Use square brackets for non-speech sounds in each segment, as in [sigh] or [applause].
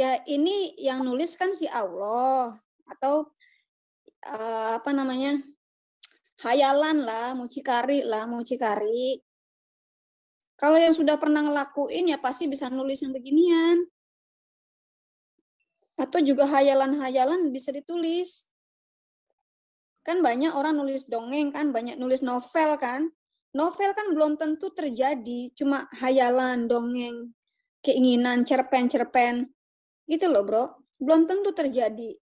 ya ini yang nulis kan si Allah atau uh, apa namanya hayalan lah, mucikari lah, mucikari. Kalau yang sudah pernah ngelakuin ya pasti bisa nulis yang beginian. Atau juga hayalan-hayalan bisa ditulis. Kan banyak orang nulis dongeng kan, banyak nulis novel kan. Novel kan belum tentu terjadi, cuma hayalan, dongeng, keinginan, cerpen-cerpen. Gitu loh bro, belum tentu terjadi.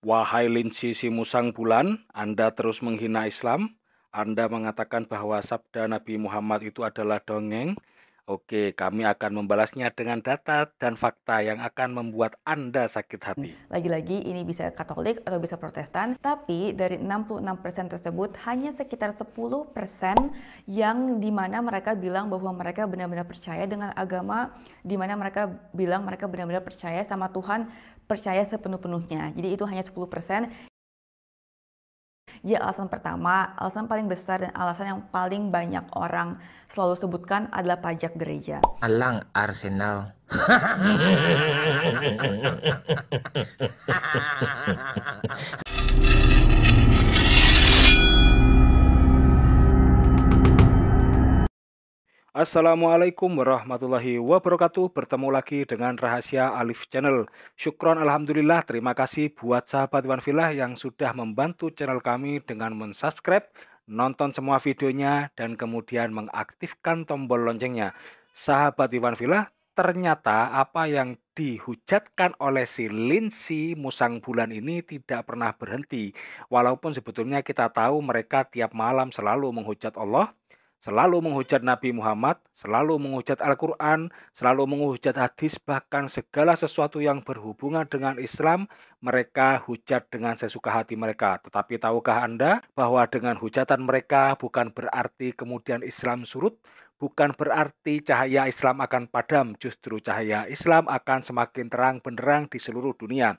Wahai si Musang Bulan, Anda terus menghina Islam. Anda mengatakan bahwa sabda Nabi Muhammad itu adalah dongeng. Oke, kami akan membalasnya dengan data dan fakta yang akan membuat Anda sakit hati. Nah, lagi-lagi ini bisa Katolik atau bisa Protestan, tapi dari 66% tersebut hanya sekitar 10% yang dimana mereka bilang bahwa mereka benar-benar percaya dengan agama, dimana mereka bilang mereka benar-benar percaya sama Tuhan percaya sepenuh-penuhnya. Jadi itu hanya 10%. Ya alasan pertama, alasan paling besar dan alasan yang paling banyak orang selalu sebutkan adalah pajak gereja. Alang Arsenal. [laughs] Assalamualaikum warahmatullahi wabarakatuh. Bertemu lagi dengan Rahasia Alif Channel. Syukron alhamdulillah terima kasih buat sahabat Iwan Villa yang sudah membantu channel kami dengan mensubscribe, nonton semua videonya dan kemudian mengaktifkan tombol loncengnya. Sahabat Iwan Villa, ternyata apa yang dihujatkan oleh si Lindsay Musang Bulan ini tidak pernah berhenti. Walaupun sebetulnya kita tahu mereka tiap malam selalu menghujat Allah, selalu menghujat Nabi Muhammad, selalu menghujat Al-Quran, selalu menghujat hadis, bahkan segala sesuatu yang berhubungan dengan Islam, mereka hujat dengan sesuka hati mereka. Tetapi tahukah Anda bahwa dengan hujatan mereka bukan berarti kemudian Islam surut, bukan berarti cahaya Islam akan padam, justru cahaya Islam akan semakin terang benderang di seluruh dunia.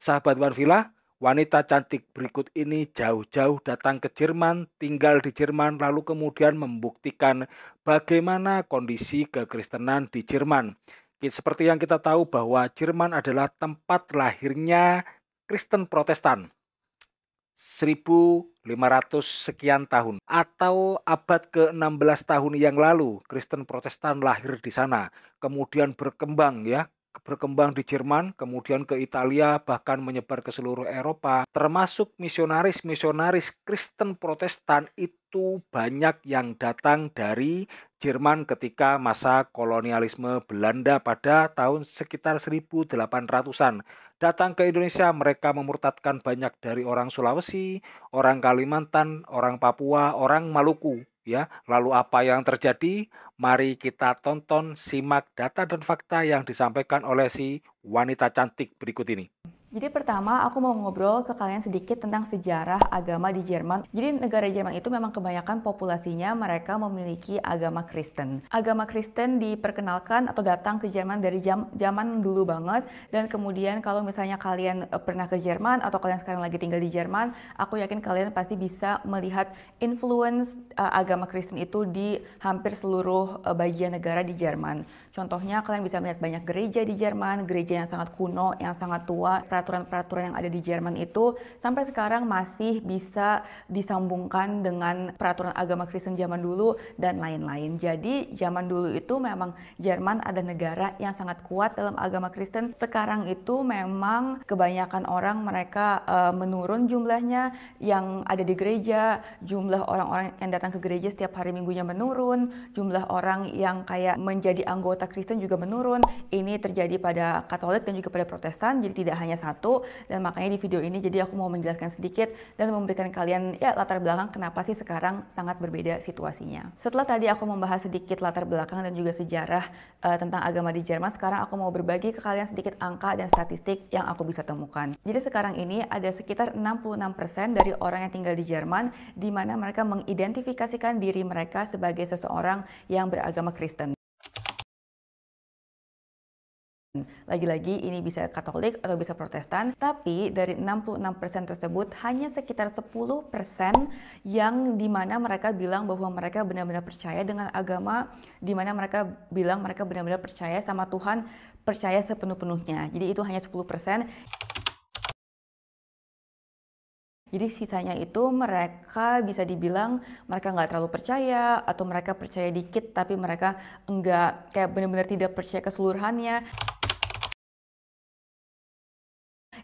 Sahabat Wanfilah, Wanita cantik berikut ini jauh-jauh datang ke Jerman, tinggal di Jerman, lalu kemudian membuktikan bagaimana kondisi kekristenan di Jerman. Seperti yang kita tahu bahwa Jerman adalah tempat lahirnya Kristen Protestan. 1500 sekian tahun atau abad ke-16 tahun yang lalu Kristen Protestan lahir di sana kemudian berkembang ya berkembang di Jerman, kemudian ke Italia, bahkan menyebar ke seluruh Eropa, termasuk misionaris-misionaris Kristen Protestan itu banyak yang datang dari Jerman ketika masa kolonialisme Belanda pada tahun sekitar 1800-an. Datang ke Indonesia, mereka memurtadkan banyak dari orang Sulawesi, orang Kalimantan, orang Papua, orang Maluku ya. Lalu apa yang terjadi? Mari kita tonton simak data dan fakta yang disampaikan oleh si wanita cantik berikut ini. Jadi pertama aku mau ngobrol ke kalian sedikit tentang sejarah agama di Jerman. Jadi negara Jerman itu memang kebanyakan populasinya mereka memiliki agama Kristen. Agama Kristen diperkenalkan atau datang ke Jerman dari jam, zaman dulu banget dan kemudian kalau misalnya kalian eh, pernah ke Jerman atau kalian sekarang lagi tinggal di Jerman, aku yakin kalian pasti bisa melihat influence uh, agama Kristen itu di hampir seluruh uh, bagian negara di Jerman. Contohnya kalian bisa melihat banyak gereja di Jerman, gereja yang sangat kuno, yang sangat tua. Peraturan-peraturan yang ada di Jerman itu sampai sekarang masih bisa disambungkan dengan peraturan agama Kristen zaman dulu dan lain-lain. Jadi zaman dulu itu memang Jerman ada negara yang sangat kuat dalam agama Kristen. Sekarang itu memang kebanyakan orang mereka e, menurun jumlahnya yang ada di gereja, jumlah orang-orang yang datang ke gereja setiap hari minggunya menurun, jumlah orang yang kayak menjadi anggota Kristen juga menurun. Ini terjadi pada Katolik dan juga pada Protestan, jadi tidak hanya satu. Dan makanya di video ini jadi aku mau menjelaskan sedikit dan memberikan kalian ya latar belakang kenapa sih sekarang sangat berbeda situasinya. Setelah tadi aku membahas sedikit latar belakang dan juga sejarah uh, tentang agama di Jerman, sekarang aku mau berbagi ke kalian sedikit angka dan statistik yang aku bisa temukan. Jadi sekarang ini ada sekitar 66% dari orang yang tinggal di Jerman di mana mereka mengidentifikasikan diri mereka sebagai seseorang yang beragama Kristen. Lagi-lagi ini bisa Katolik atau bisa Protestan, tapi dari 66% tersebut hanya sekitar 10% yang dimana mereka bilang bahwa mereka benar-benar percaya dengan agama, dimana mereka bilang mereka benar-benar percaya sama Tuhan, percaya sepenuh-penuhnya. Jadi itu hanya 10%. Jadi sisanya itu mereka bisa dibilang mereka nggak terlalu percaya atau mereka percaya dikit tapi mereka nggak kayak benar-benar tidak percaya keseluruhannya.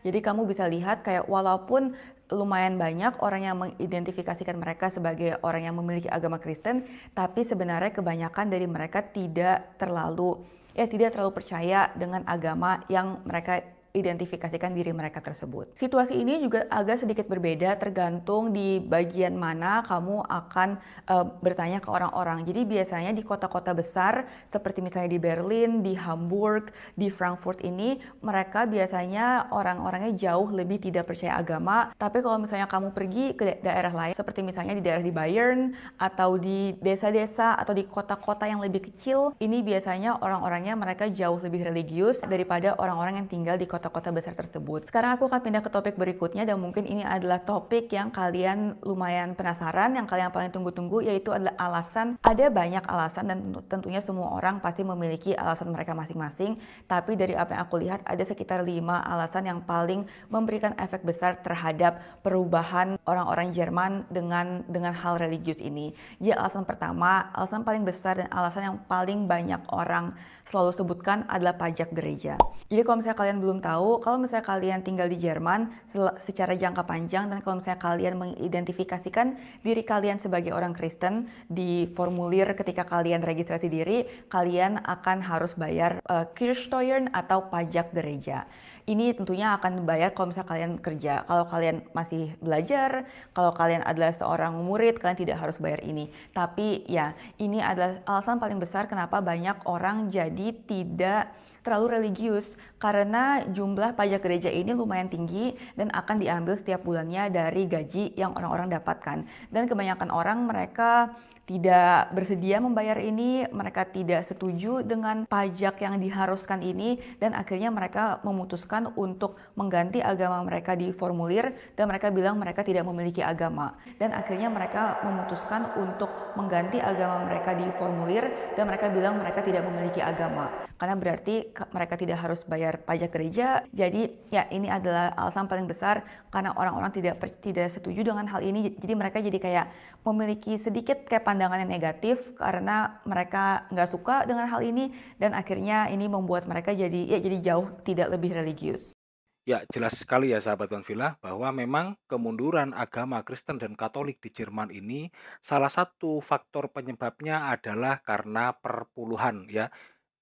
Jadi kamu bisa lihat kayak walaupun lumayan banyak orang yang mengidentifikasikan mereka sebagai orang yang memiliki agama Kristen, tapi sebenarnya kebanyakan dari mereka tidak terlalu ya tidak terlalu percaya dengan agama yang mereka identifikasikan diri mereka tersebut. Situasi ini juga agak sedikit berbeda tergantung di bagian mana kamu akan e, bertanya ke orang-orang. Jadi biasanya di kota-kota besar seperti misalnya di Berlin, di Hamburg, di Frankfurt ini mereka biasanya orang-orangnya jauh lebih tidak percaya agama. Tapi kalau misalnya kamu pergi ke daerah lain seperti misalnya di daerah di Bayern atau di desa-desa atau di kota-kota yang lebih kecil, ini biasanya orang-orangnya mereka jauh lebih religius daripada orang-orang yang tinggal di kota kota-kota besar tersebut. Sekarang aku akan pindah ke topik berikutnya dan mungkin ini adalah topik yang kalian lumayan penasaran, yang kalian paling tunggu-tunggu yaitu adalah alasan. Ada banyak alasan dan tentunya semua orang pasti memiliki alasan mereka masing-masing, tapi dari apa yang aku lihat ada sekitar lima alasan yang paling memberikan efek besar terhadap perubahan orang-orang Jerman dengan dengan hal religius ini. Ya alasan pertama, alasan paling besar dan alasan yang paling banyak orang selalu sebutkan adalah pajak gereja. Jadi kalau misalnya kalian belum tahu, kalau misalnya kalian tinggal di Jerman secara jangka panjang dan kalau misalnya kalian mengidentifikasikan diri kalian sebagai orang Kristen di formulir ketika kalian registrasi diri, kalian akan harus bayar uh, Kirchsteuern atau pajak gereja ini tentunya akan bayar kalau misalnya kalian kerja. Kalau kalian masih belajar, kalau kalian adalah seorang murid, kalian tidak harus bayar ini. Tapi ya, ini adalah alasan paling besar kenapa banyak orang jadi tidak terlalu religius karena jumlah pajak gereja ini lumayan tinggi dan akan diambil setiap bulannya dari gaji yang orang-orang dapatkan. Dan kebanyakan orang mereka tidak bersedia membayar ini, mereka tidak setuju dengan pajak yang diharuskan ini, dan akhirnya mereka memutuskan untuk mengganti agama mereka di formulir, dan mereka bilang mereka tidak memiliki agama. Dan akhirnya mereka memutuskan untuk mengganti agama mereka di formulir, dan mereka bilang mereka tidak memiliki agama. Karena berarti mereka tidak harus bayar pajak gereja, jadi ya ini adalah alasan paling besar karena orang-orang tidak tidak setuju dengan hal ini, jadi mereka jadi kayak memiliki sedikit kayak pandangan yang negatif karena mereka nggak suka dengan hal ini dan akhirnya ini membuat mereka jadi ya jadi jauh tidak lebih religius. Ya, jelas sekali ya sahabat Villa bahwa memang kemunduran agama Kristen dan Katolik di Jerman ini salah satu faktor penyebabnya adalah karena perpuluhan ya.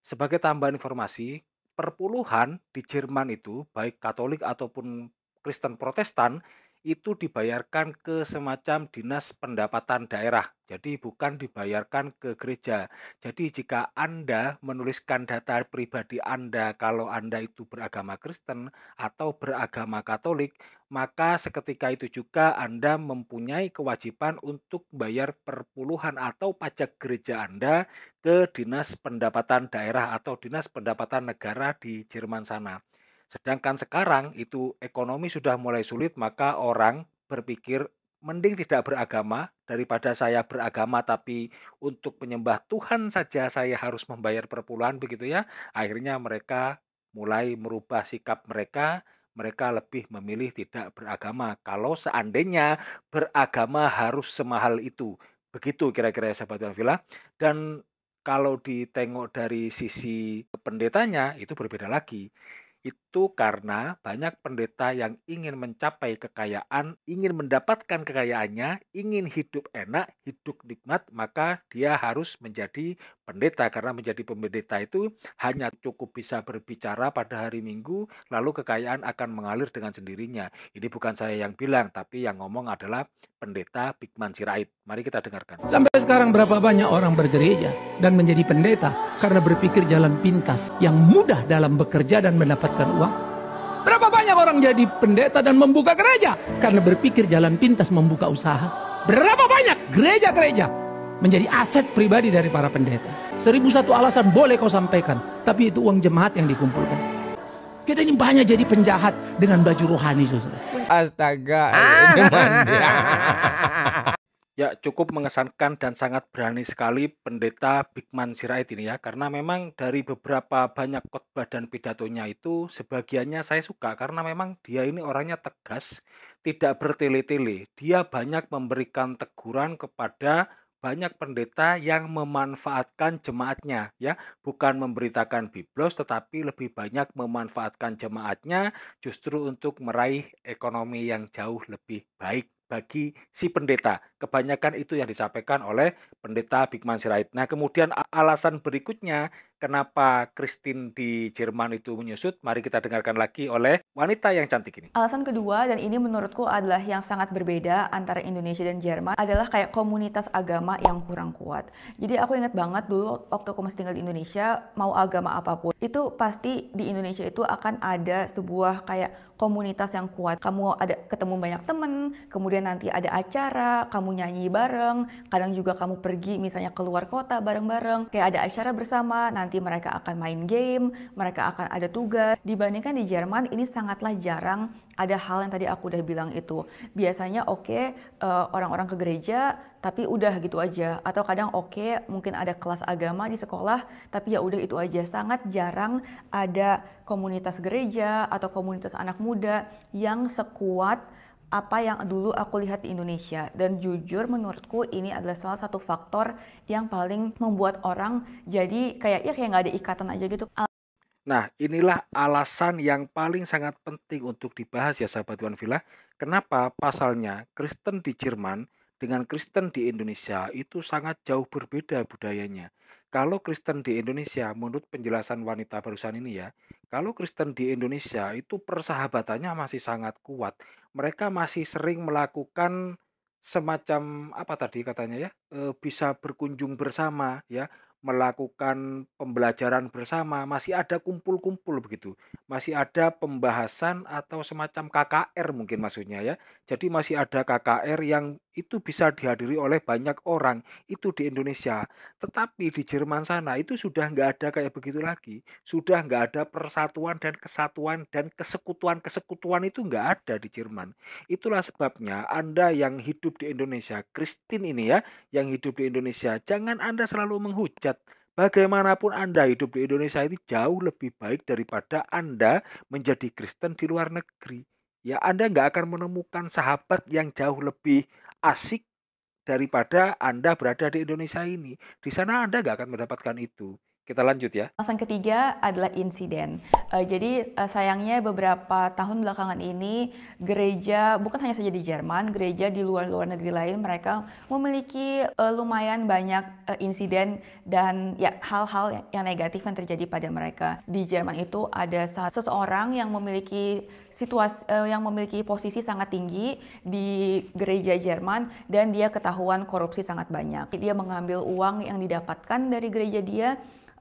Sebagai tambahan informasi, perpuluhan di Jerman itu baik Katolik ataupun Kristen Protestan itu dibayarkan ke semacam dinas pendapatan daerah. Jadi bukan dibayarkan ke gereja. Jadi jika Anda menuliskan data pribadi Anda kalau Anda itu beragama Kristen atau beragama Katolik, maka seketika itu juga Anda mempunyai kewajiban untuk bayar perpuluhan atau pajak gereja Anda ke dinas pendapatan daerah atau dinas pendapatan negara di Jerman sana. Sedangkan sekarang itu ekonomi sudah mulai sulit, maka orang berpikir mending tidak beragama daripada saya beragama tapi untuk menyembah Tuhan saja saya harus membayar perpuluhan begitu ya. Akhirnya mereka mulai merubah sikap mereka, mereka lebih memilih tidak beragama. Kalau seandainya beragama harus semahal itu. Begitu kira-kira ya sahabat Villa. Dan kalau ditengok dari sisi pendetanya itu berbeda lagi. Itu karena banyak pendeta yang ingin mencapai kekayaan, ingin mendapatkan kekayaannya, ingin hidup enak, hidup nikmat, maka dia harus menjadi pendeta karena menjadi pendeta itu hanya cukup bisa berbicara pada hari Minggu lalu kekayaan akan mengalir dengan sendirinya. Ini bukan saya yang bilang, tapi yang ngomong adalah Pendeta Pikman Sirait. Mari kita dengarkan. Sampai sekarang berapa banyak orang bergereja dan menjadi pendeta karena berpikir jalan pintas yang mudah dalam bekerja dan mendapatkan uang? Berapa banyak orang jadi pendeta dan membuka gereja karena berpikir jalan pintas membuka usaha? Berapa banyak gereja-gereja menjadi aset pribadi dari para pendeta? Seribu satu alasan boleh kau sampaikan, tapi itu uang jemaat yang dikumpulkan. Kita ini banyak jadi penjahat dengan baju rohani, saudara. Astaga. Ah. Eh, [laughs] ya cukup mengesankan dan sangat berani sekali pendeta Bigman Sirait ini ya karena memang dari beberapa banyak khotbah dan pidatonya itu sebagiannya saya suka karena memang dia ini orangnya tegas, tidak bertele-tele. Dia banyak memberikan teguran kepada banyak pendeta yang memanfaatkan jemaatnya ya bukan memberitakan biblos tetapi lebih banyak memanfaatkan jemaatnya justru untuk meraih ekonomi yang jauh lebih baik bagi si pendeta kebanyakan itu yang disampaikan oleh pendeta Bigman Sirait nah kemudian alasan berikutnya kenapa Christine di Jerman itu menyusut, mari kita dengarkan lagi oleh wanita yang cantik ini. Alasan kedua, dan ini menurutku adalah yang sangat berbeda antara Indonesia dan Jerman, adalah kayak komunitas agama yang kurang kuat. Jadi aku ingat banget dulu waktu aku masih tinggal di Indonesia, mau agama apapun, itu pasti di Indonesia itu akan ada sebuah kayak komunitas yang kuat. Kamu ada ketemu banyak temen, kemudian nanti ada acara, kamu nyanyi bareng, kadang juga kamu pergi misalnya keluar kota bareng-bareng, kayak ada acara bersama, nanti nanti mereka akan main game, mereka akan ada tugas. Dibandingkan di Jerman ini sangatlah jarang ada hal yang tadi aku udah bilang itu. Biasanya oke okay, uh, eh, orang-orang ke gereja tapi udah gitu aja atau kadang oke okay, mungkin ada kelas agama di sekolah tapi ya udah itu aja. Sangat jarang ada komunitas gereja atau komunitas anak muda yang sekuat apa yang dulu aku lihat di Indonesia dan jujur menurutku ini adalah salah satu faktor yang paling membuat orang jadi kayak ya kayak nggak ada ikatan aja gitu. Nah, inilah alasan yang paling sangat penting untuk dibahas ya sahabat Tuan Villa. Kenapa pasalnya Kristen di Jerman dengan Kristen di Indonesia itu sangat jauh berbeda budayanya. Kalau Kristen di Indonesia, menurut penjelasan wanita barusan ini ya, kalau Kristen di Indonesia itu persahabatannya masih sangat kuat. Mereka masih sering melakukan semacam apa tadi katanya ya, e, bisa berkunjung bersama ya, melakukan pembelajaran bersama, masih ada kumpul-kumpul begitu. Masih ada pembahasan atau semacam KKR mungkin maksudnya ya. Jadi masih ada KKR yang itu bisa dihadiri oleh banyak orang itu di Indonesia tetapi di Jerman sana itu sudah nggak ada kayak begitu lagi sudah nggak ada persatuan dan kesatuan dan kesekutuan kesekutuan itu nggak ada di Jerman itulah sebabnya anda yang hidup di Indonesia Kristin ini ya yang hidup di Indonesia jangan anda selalu menghujat Bagaimanapun Anda hidup di Indonesia itu jauh lebih baik daripada Anda menjadi Kristen di luar negeri ya Anda nggak akan menemukan sahabat yang jauh lebih asik daripada Anda berada di Indonesia ini. Di sana Anda nggak akan mendapatkan itu. Kita lanjut ya. Alasan ketiga adalah insiden. Uh, jadi uh, sayangnya beberapa tahun belakangan ini gereja bukan hanya saja di Jerman, gereja di luar-luar negeri lain mereka memiliki uh, lumayan banyak uh, insiden dan ya hal-hal yang negatif yang terjadi pada mereka. Di Jerman itu ada seseorang yang memiliki situasi uh, yang memiliki posisi sangat tinggi di gereja Jerman dan dia ketahuan korupsi sangat banyak. Dia mengambil uang yang didapatkan dari gereja dia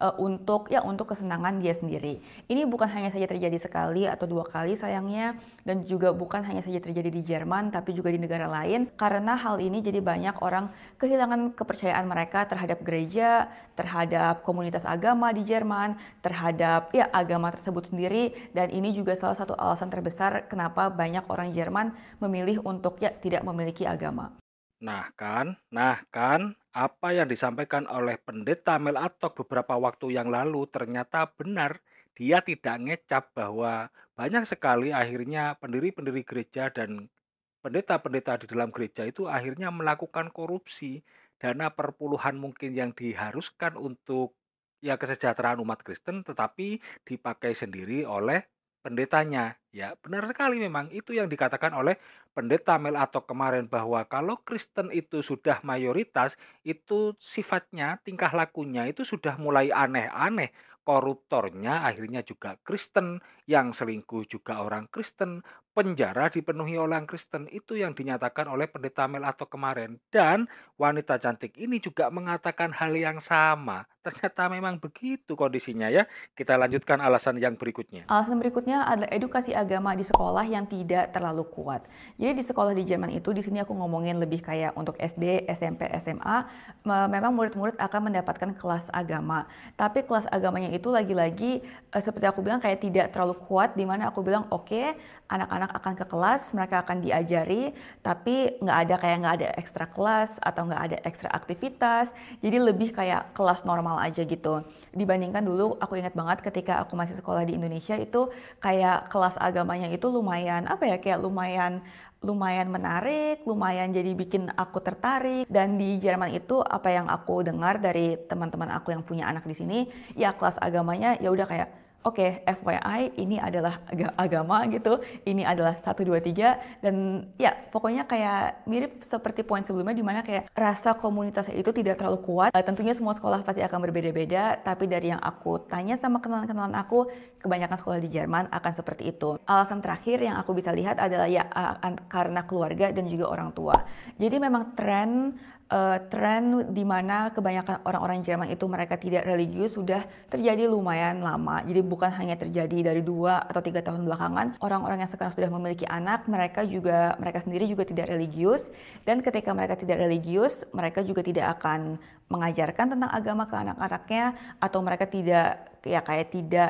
Eh, untuk ya untuk kesenangan dia sendiri. Ini bukan hanya saja terjadi sekali atau dua kali sayangnya dan juga bukan hanya saja terjadi di Jerman tapi juga di negara lain karena hal ini jadi banyak orang kehilangan kepercayaan mereka terhadap gereja, terhadap komunitas agama di Jerman, terhadap ya agama tersebut sendiri dan ini juga salah satu alasan terbesar kenapa banyak orang Jerman memilih untuk ya tidak memiliki agama. Nah kan, nah kan, apa yang disampaikan oleh pendeta Mel Atok beberapa waktu yang lalu ternyata benar dia tidak ngecap bahwa banyak sekali akhirnya pendiri-pendiri gereja dan pendeta-pendeta di dalam gereja itu akhirnya melakukan korupsi dana perpuluhan mungkin yang diharuskan untuk ya kesejahteraan umat Kristen tetapi dipakai sendiri oleh pendetanya. Ya, benar sekali memang itu yang dikatakan oleh pendeta Mel atau kemarin bahwa kalau Kristen itu sudah mayoritas, itu sifatnya, tingkah lakunya itu sudah mulai aneh-aneh. Koruptornya akhirnya juga Kristen, yang selingkuh juga orang Kristen, penjara dipenuhi oleh orang Kristen. Itu yang dinyatakan oleh pendeta Mel atau kemarin. Dan wanita cantik ini juga mengatakan hal yang sama. Ternyata memang begitu kondisinya ya. Kita lanjutkan alasan yang berikutnya. Alasan berikutnya adalah edukasi agama di sekolah yang tidak terlalu kuat. Jadi di sekolah di Jerman itu, di sini aku ngomongin lebih kayak untuk SD, SMP, SMA, memang murid-murid akan mendapatkan kelas agama. Tapi kelas agamanya itu lagi-lagi eh, seperti aku bilang kayak tidak terlalu kuat di mana aku bilang oke okay, anak-anak akan ke kelas mereka akan diajari tapi nggak ada kayak nggak ada ekstra kelas atau nggak ada ekstra aktivitas jadi lebih kayak kelas normal aja gitu dibandingkan dulu aku ingat banget ketika aku masih sekolah di Indonesia itu kayak kelas agamanya itu lumayan apa ya kayak lumayan lumayan menarik, lumayan jadi bikin aku tertarik. Dan di Jerman itu apa yang aku dengar dari teman-teman aku yang punya anak di sini, ya kelas agamanya ya udah kayak Oke, okay, FYI ini adalah agama gitu, ini adalah 1, 2, 3, dan ya pokoknya kayak mirip seperti poin sebelumnya di mana kayak rasa komunitas itu tidak terlalu kuat. Uh, tentunya semua sekolah pasti akan berbeda-beda, tapi dari yang aku tanya sama kenalan-kenalan aku, kebanyakan sekolah di Jerman akan seperti itu. Alasan terakhir yang aku bisa lihat adalah ya uh, karena keluarga dan juga orang tua. Jadi memang tren uh, eh, tren di mana kebanyakan orang-orang Jerman itu mereka tidak religius sudah terjadi lumayan lama. Jadi bukan hanya terjadi dari dua atau tiga tahun belakangan. Orang-orang yang sekarang sudah memiliki anak, mereka juga mereka sendiri juga tidak religius. Dan ketika mereka tidak religius, mereka juga tidak akan mengajarkan tentang agama ke anak-anaknya atau mereka tidak ya kayak tidak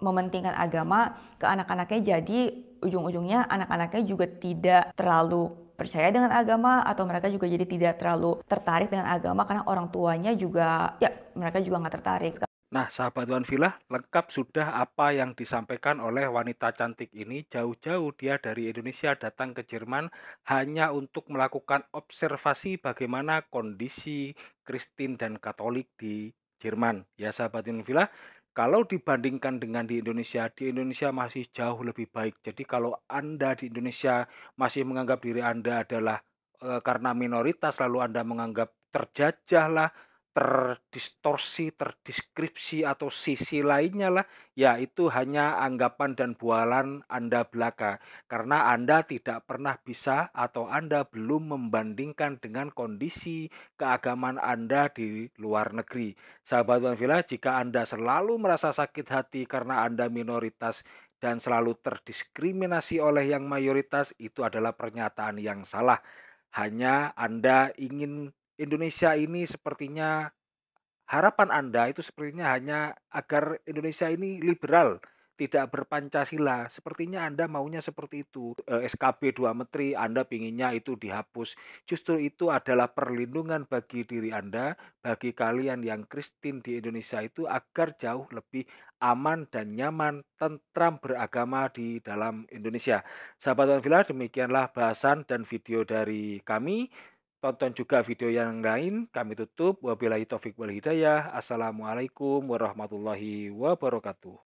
mementingkan agama ke anak-anaknya. Jadi ujung-ujungnya anak-anaknya juga tidak terlalu percaya dengan agama atau mereka juga jadi tidak terlalu tertarik dengan agama karena orang tuanya juga ya mereka juga nggak tertarik. Nah, sahabat Wan Villa, lengkap sudah apa yang disampaikan oleh wanita cantik ini. Jauh-jauh dia dari Indonesia datang ke Jerman hanya untuk melakukan observasi bagaimana kondisi Kristen dan Katolik di Jerman. Ya, sahabat Wan Villa, kalau dibandingkan dengan di Indonesia, di Indonesia masih jauh lebih baik. Jadi kalau Anda di Indonesia masih menganggap diri Anda adalah e, karena minoritas lalu Anda menganggap terjajah lah terdistorsi, terdeskripsi atau sisi lainnya lah, yaitu hanya anggapan dan bualan Anda belaka. Karena Anda tidak pernah bisa atau Anda belum membandingkan dengan kondisi keagamaan Anda di luar negeri. Sahabat Villa, jika Anda selalu merasa sakit hati karena Anda minoritas dan selalu terdiskriminasi oleh yang mayoritas, itu adalah pernyataan yang salah. Hanya Anda ingin Indonesia ini sepertinya harapan Anda itu sepertinya hanya agar Indonesia ini liberal, tidak berpancasila. Sepertinya Anda maunya seperti itu. Eh, SKB 2 Menteri Anda pinginnya itu dihapus. Justru itu adalah perlindungan bagi diri Anda, bagi kalian yang Kristen di Indonesia itu agar jauh lebih aman dan nyaman, tentram beragama di dalam Indonesia. Sahabat Villa, demikianlah bahasan dan video dari kami. Tonton juga video yang lain. Kami tutup. Wabillahi taufik wal hidayah. Assalamualaikum warahmatullahi wabarakatuh.